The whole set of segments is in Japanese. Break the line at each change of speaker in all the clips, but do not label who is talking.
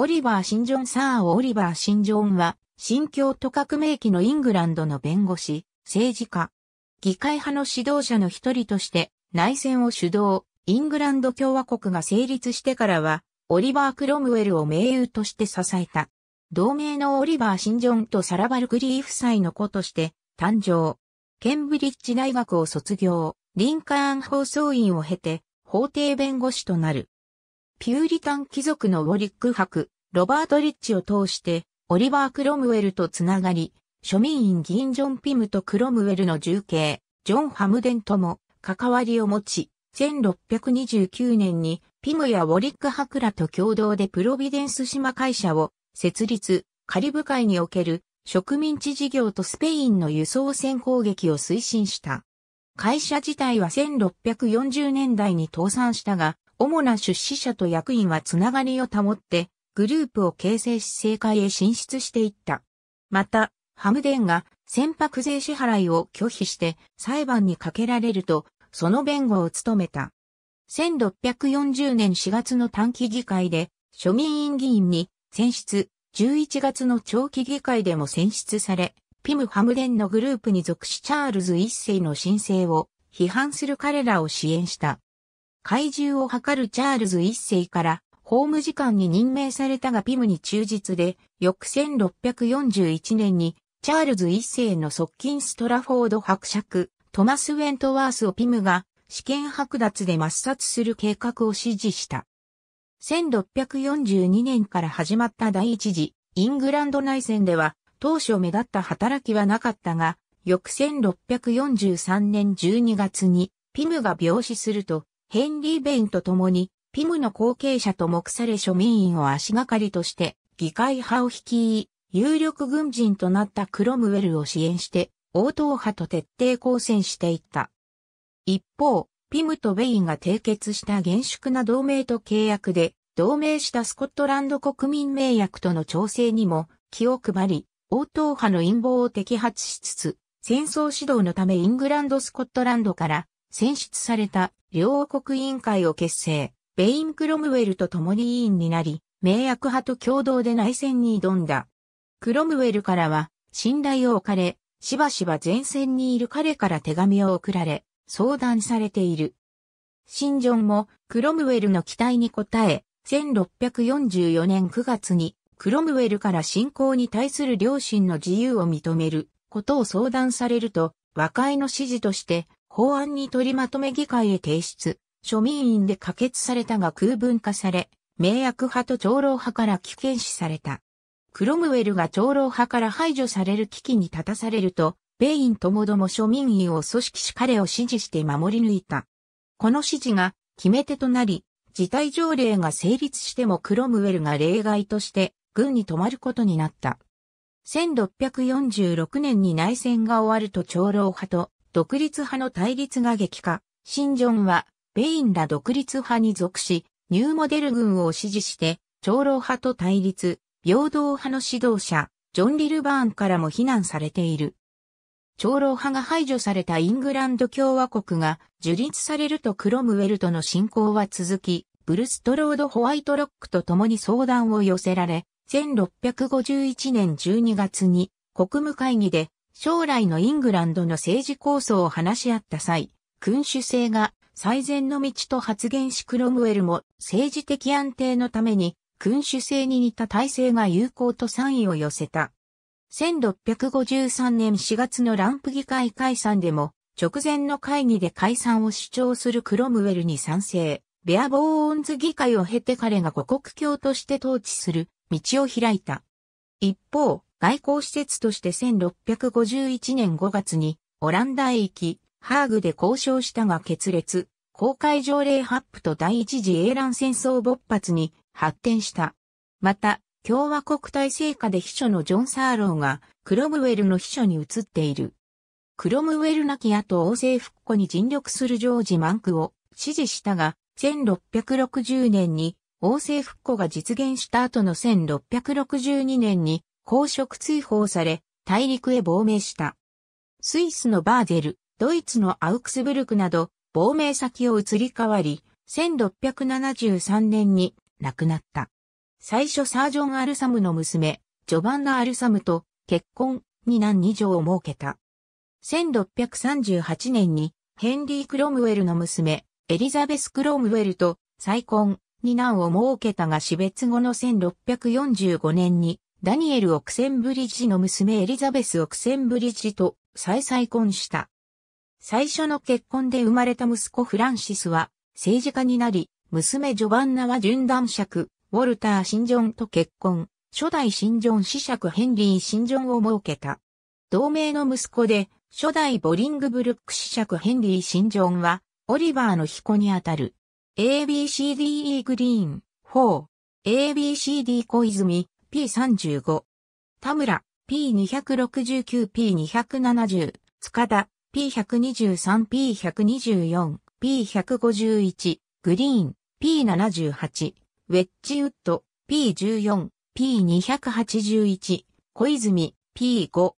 オリバー・シンジョン・サー・オリバー・シンジョンは、新教徒革命期のイングランドの弁護士、政治家、議会派の指導者の一人として、内戦を主導、イングランド共和国が成立してからは、オリバー・クロムウェルを盟友として支えた。同盟のオリバー・シンジョンとサラバル・グリー夫妻の子として誕生。ケンブリッジ大学を卒業、リンカーン放送員を経て、法廷弁護士となる。ピューリタン貴族のウォリック博、ロバート・リッチを通して、オリバー・クロムウェルとつながり、庶民員議員ジョン・ピムとクロムウェルの重慶、ジョン・ハムデンとも関わりを持ち、1629年にピムやウォリック・ハクラと共同でプロビデンス島会社を設立、カリブ海における植民地事業とスペインの輸送船攻撃を推進した。会社自体は1640年代に倒産したが、主な出資者と役員はつながりを保って、グループを形成し政界へ進出していった。また、ハムデンが船舶税支払いを拒否して裁判にかけられると、その弁護を務めた。1640年4月の短期議会で庶民院議員に選出、11月の長期議会でも選出され、ピム・ハムデンのグループに属しチャールズ一世の申請を批判する彼らを支援した。怪獣を図るチャールズ一世から法務次官に任命されたがピムに忠実で、翌1641年にチャールズ一世の側近ストラフォード伯爵、トマス・ウェントワースをピムが試験剥奪で抹殺する計画を指示した。1642年から始まった第一次イングランド内戦では当初目立った働きはなかったが、翌1643年12月にピムが病死するとヘンリー・ベインと共にピムの後継者と目され庶民員を足がかりとして、議会派を率い、有力軍人となったクロムウェルを支援して、王党派と徹底抗戦していった。一方、ピムとウェインが締結した厳粛な同盟と契約で、同盟したスコットランド国民盟約との調整にも気を配り、王党派の陰謀を摘発しつつ、戦争指導のためイングランド・スコットランドから選出された両国委員会を結成。ベイン・クロムウェルと共に委員になり、名役派と共同で内戦に挑んだ。クロムウェルからは、信頼を置かれ、しばしば前線にいる彼から手紙を送られ、相談されている。新ジョンもクロムウェルの期待に応え、1644年9月にクロムウェルから信仰に対する両親の自由を認めることを相談されると、和解の指示として法案に取りまとめ議会へ提出。庶民院で可決されたが空文化され、名役派と長老派から危険視された。クロムウェルが長老派から排除される危機に立たされると、ベインともども庶民院を組織し彼を支持して守り抜いた。この指示が決め手となり、事態条例が成立してもクロムウェルが例外として軍に止まることになった。1646年に内戦が終わると長老派と独立派の対立が激化。新ジョンはベインら独立派に属し、ニューモデル軍を支持して、長老派と対立、平等派の指導者、ジョン・リルバーンからも非難されている。長老派が排除されたイングランド共和国が樹立されるとクロムウェルとの侵攻は続き、ブルストロード・ホワイトロックと共に相談を寄せられ、1651年12月に国務会議で将来のイングランドの政治構想を話し合った際、君主制が最善の道と発言しクロムウェルも政治的安定のために君主制に似た体制が有効と賛意を寄せた。1653年4月のランプ議会解散でも、直前の会議で解散を主張するクロムウェルに賛成。ベアボーンズ議会を経て彼が五国教として統治する道を開いた。一方、外交施設として1651年5月にオランダへ行き、ハーグで交渉したが決裂、公開条例発布と第一次英乱戦争勃発に発展した。また、共和国体制下で秘書のジョン・サーローがクロムウェルの秘書に移っている。クロムウェル亡き後王政復古に尽力するジョージ・マンクを支持したが、1660年に王政復古が実現した後の1662年に公職追放され、大陸へ亡命した。スイスのバーゼル、ドイツのアウクスブルクなど、亡命先を移り変わり、1673年に亡くなった。最初サージョン・アルサムの娘、ジョバンナ・アルサムと結婚、に男二条を設けた。1638年にヘンリー・クロムウェルの娘、エリザベス・クロムウェルと再婚、に男を設けたが死別後の1645年に、ダニエル・オクセンブリッジの娘エリザベス・オクセンブリッジと再再婚した。最初の結婚で生まれた息子フランシスは政治家になり、娘ジョバンナは順男爵、ウォルター・シンジョンと結婚、初代シンジョン子爵ヘンリー・シンジョンを設けた。同盟の息子で、初代ボリングブルック子爵ヘンリー・シンジョンは、オリバーの彦にあたる。ABCDE グリーン、4、ABCD 小泉、P35、田村、P269、P270、塚田、P123、P124、P151、グリーン、P78、ウェッジウッド、P14、P281、小泉、P5、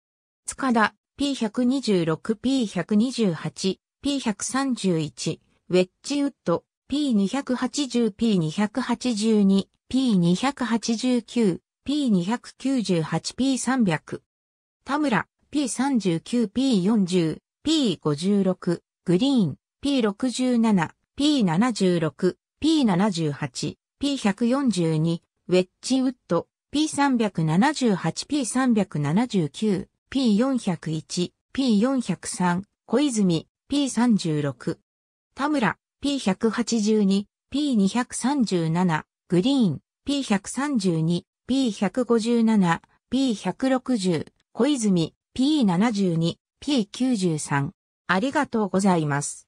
塚田、P126、P128、P131、ウェッジウッド、P280、P282、P289、P298、P300。田村、P39、P40、P56、グリーン、P67、P76、P78、P142、ウェッジウッド、P378、P379、P401、P403、小泉、P36、田村、P182、P237、グリーン、P132、P157、P160、小泉、P72、P93。ありがとうございます。